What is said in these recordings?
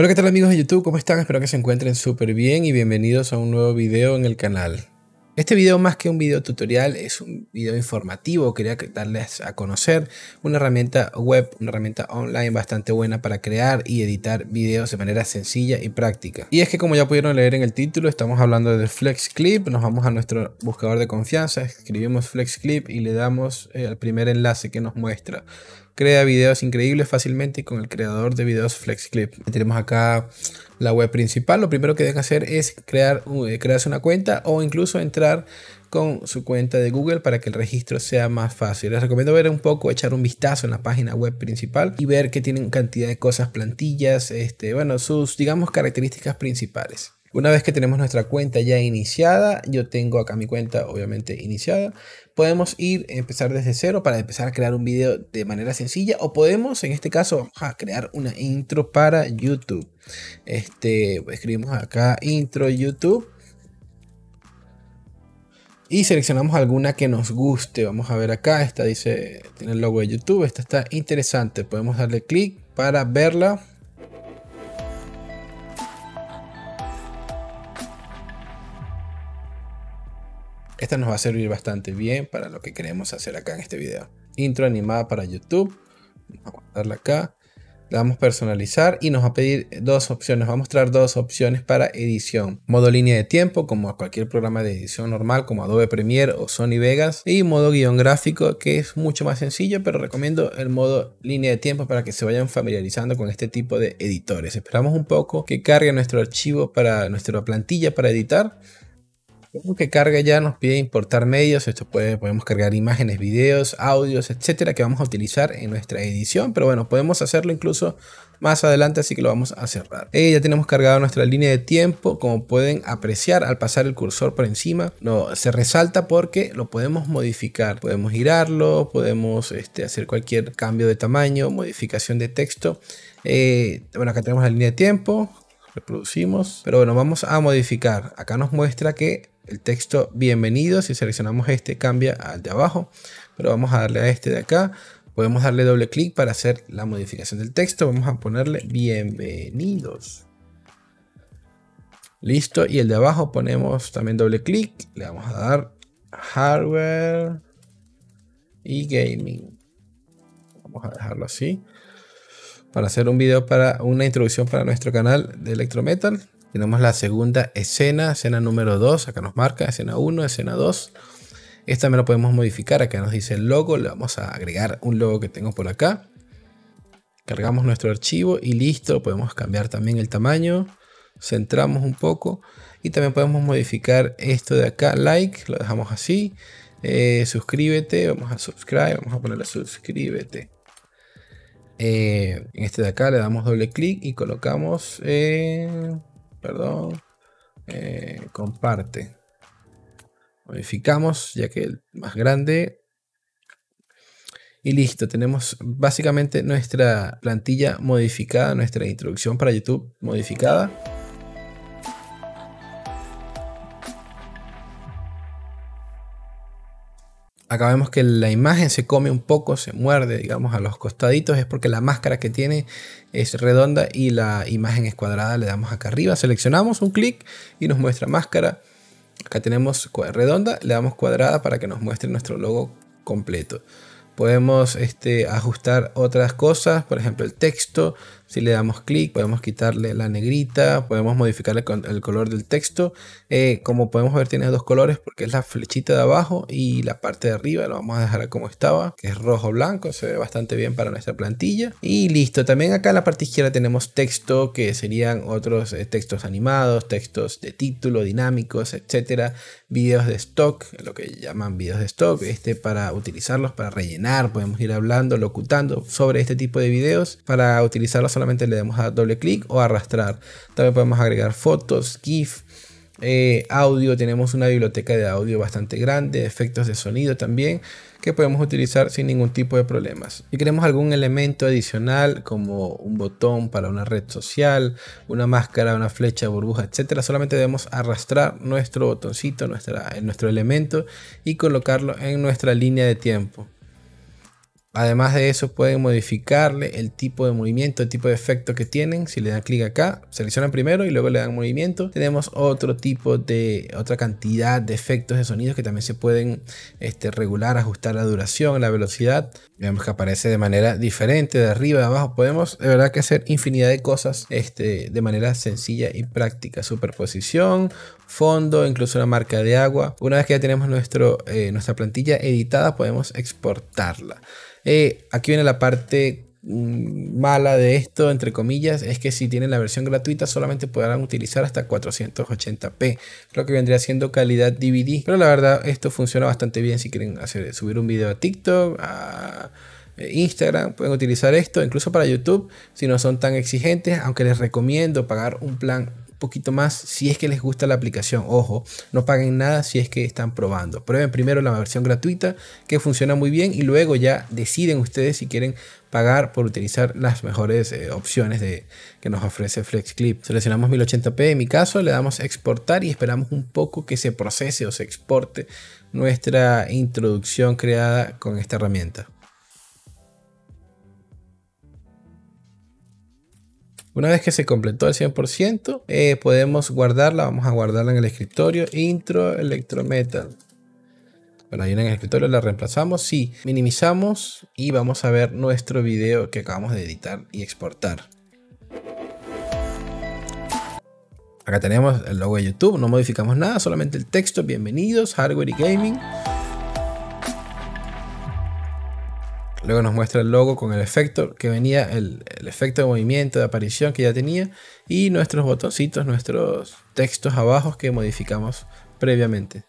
Hola, ¿qué tal amigos de YouTube? ¿Cómo están? Espero que se encuentren súper bien y bienvenidos a un nuevo video en el canal. Este video más que un video tutorial es un video informativo. Quería darles a conocer una herramienta web, una herramienta online bastante buena para crear y editar videos de manera sencilla y práctica. Y es que como ya pudieron leer en el título, estamos hablando de FlexClip. Nos vamos a nuestro buscador de confianza, escribimos FlexClip y le damos el eh, primer enlace que nos muestra Crea videos increíbles fácilmente con el creador de videos FlexClip. Tenemos acá la web principal. Lo primero que deben hacer es crear, uh, eh, crearse una cuenta o incluso entrar con su cuenta de Google para que el registro sea más fácil. Les recomiendo ver un poco, echar un vistazo en la página web principal y ver que tienen cantidad de cosas, plantillas, este, bueno, sus, digamos, características principales. Una vez que tenemos nuestra cuenta ya iniciada, yo tengo acá mi cuenta obviamente iniciada, podemos ir, a empezar desde cero para empezar a crear un video de manera sencilla o podemos, en este caso, vamos a crear una intro para YouTube. Este, escribimos acá intro YouTube y seleccionamos alguna que nos guste. Vamos a ver acá, esta dice, tiene el logo de YouTube, esta está interesante, podemos darle clic para verla. Esta nos va a servir bastante bien para lo que queremos hacer acá en este video. Intro animada para YouTube. Vamos a darle acá. vamos damos personalizar y nos va a pedir dos opciones. Va a mostrar dos opciones para edición. Modo línea de tiempo, como a cualquier programa de edición normal, como Adobe Premiere o Sony Vegas. Y modo guión gráfico, que es mucho más sencillo, pero recomiendo el modo línea de tiempo para que se vayan familiarizando con este tipo de editores. Esperamos un poco que cargue nuestro archivo para nuestra plantilla para editar que carga ya nos pide importar medios, esto puede, podemos cargar imágenes, videos, audios, etcétera, que vamos a utilizar en nuestra edición, pero bueno, podemos hacerlo incluso más adelante, así que lo vamos a cerrar. Eh, ya tenemos cargada nuestra línea de tiempo, como pueden apreciar al pasar el cursor por encima, no, se resalta porque lo podemos modificar, podemos girarlo, podemos este, hacer cualquier cambio de tamaño, modificación de texto. Eh, bueno, acá tenemos la línea de tiempo, reproducimos. Pero bueno, vamos a modificar. Acá nos muestra que el texto bienvenido, si seleccionamos este, cambia al de abajo. Pero vamos a darle a este de acá. Podemos darle doble clic para hacer la modificación del texto. Vamos a ponerle bienvenidos. Listo. Y el de abajo ponemos también doble clic. Le vamos a dar hardware y gaming. Vamos a dejarlo así para hacer un video para una introducción para nuestro canal de Electrometal. Tenemos la segunda escena, escena número 2, acá nos marca, escena 1, escena 2. Esta me lo podemos modificar, acá nos dice el logo, le vamos a agregar un logo que tengo por acá. Cargamos nuestro archivo y listo, podemos cambiar también el tamaño, centramos un poco y también podemos modificar esto de acá, like, lo dejamos así. Eh, suscríbete, vamos a subscribe, vamos a ponerle suscríbete. Eh, en este de acá le damos doble clic y colocamos, eh, perdón, eh, comparte. Modificamos ya que el más grande. Y listo, tenemos básicamente nuestra plantilla modificada, nuestra introducción para YouTube modificada. acá vemos que la imagen se come un poco, se muerde, digamos, a los costaditos, es porque la máscara que tiene es redonda y la imagen es cuadrada, le damos acá arriba, seleccionamos un clic y nos muestra máscara. Acá tenemos redonda, le damos cuadrada para que nos muestre nuestro logo completo. Podemos este, ajustar otras cosas, por ejemplo el texto, si le damos clic, podemos quitarle la negrita, podemos modificar el, color del texto. Eh, como podemos ver, tiene dos colores porque es la flechita de abajo y la parte de arriba. Lo vamos a dejar como estaba, que es rojo-blanco. Se ve bastante bien para nuestra plantilla. Y listo. También acá en la parte izquierda tenemos texto, que serían otros eh, textos animados, textos de título, dinámicos, etcétera. Videos de stock, lo que llaman videos de stock. Este para utilizarlos, para rellenar. Podemos ir hablando, locutando sobre este tipo de videos para utilizarlos solamente le damos a doble clic o arrastrar. También podemos agregar fotos, GIF, eh, audio. Tenemos una biblioteca de audio bastante grande, efectos de sonido también, que podemos utilizar sin ningún tipo de problemas. Si queremos algún elemento adicional, como un botón para una red social, una máscara, una flecha, burbuja, etcétera, solamente debemos arrastrar nuestro botoncito, nuestro elemento y colocarlo en nuestra línea de tiempo. Además de eso pueden modificarle el tipo de movimiento, el tipo de efecto que tienen. Si le dan clic acá, seleccionan primero y luego le dan movimiento. Tenemos otro tipo de, otra cantidad de efectos de sonidos que también se pueden este, regular, ajustar la duración, la velocidad. Vemos que aparece de manera diferente, de arriba, de abajo. Podemos de verdad que hacer infinidad de cosas este, de manera sencilla y práctica. Superposición, fondo, incluso una marca de agua. Una vez que ya tenemos eh, nuestra plantilla editada, podemos exportarla. Eh, aquí viene la parte mm, mala de esto, entre comillas, es que si tienen la versión gratuita solamente podrán utilizar hasta 480p, lo que vendría siendo calidad DVD. Pero la verdad, esto funciona bastante bien si quieren hacer, subir un video a TikTok, a eh, Instagram, pueden utilizar esto, incluso para YouTube, si no son tan exigentes, aunque les recomiendo pagar un plan poquito más si es que les gusta la aplicación. Ojo, no paguen nada si es que están probando. Prueben primero la versión gratuita que funciona muy bien y luego ya deciden ustedes si quieren pagar por utilizar las mejores eh, opciones de, que nos ofrece FlexClip. Seleccionamos 1080p en mi caso, le damos exportar y esperamos un poco que se procese o se exporte nuestra introducción creada con esta herramienta. Una vez que se completó el 100%, eh, podemos guardarla. Vamos a guardarla en el escritorio. Intro Electrometal. Bueno, ahí en el escritorio la reemplazamos. Sí, minimizamos y vamos a ver nuestro video que acabamos de editar y exportar. Acá tenemos el logo de YouTube, no modificamos nada, solamente el texto, bienvenidos, hardware y gaming. Luego nos muestra el logo con el efecto que venía, el, efecto de movimiento, de aparición que ya tenía y nuestros botoncitos, nuestros textos abajo que modificamos previamente.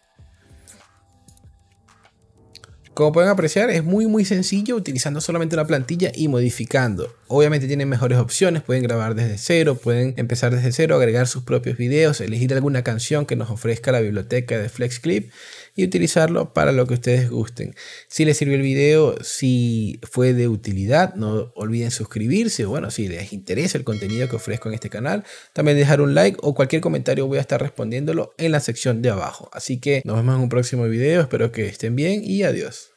Como pueden apreciar es muy muy sencillo utilizando solamente la plantilla y modificando. Obviamente tienen mejores opciones, pueden grabar desde cero, pueden empezar desde cero, agregar sus propios videos, elegir alguna canción que nos ofrezca la biblioteca de FlexClip y utilizarlo para lo que ustedes gusten. Si les sirvió el video, si fue de utilidad, no olviden suscribirse. Bueno, si les interesa el contenido que ofrezco en este canal, también dejar un like o cualquier comentario voy a estar respondiéndolo en la sección de abajo. Así que nos vemos en un próximo video, espero que estén bien y adiós.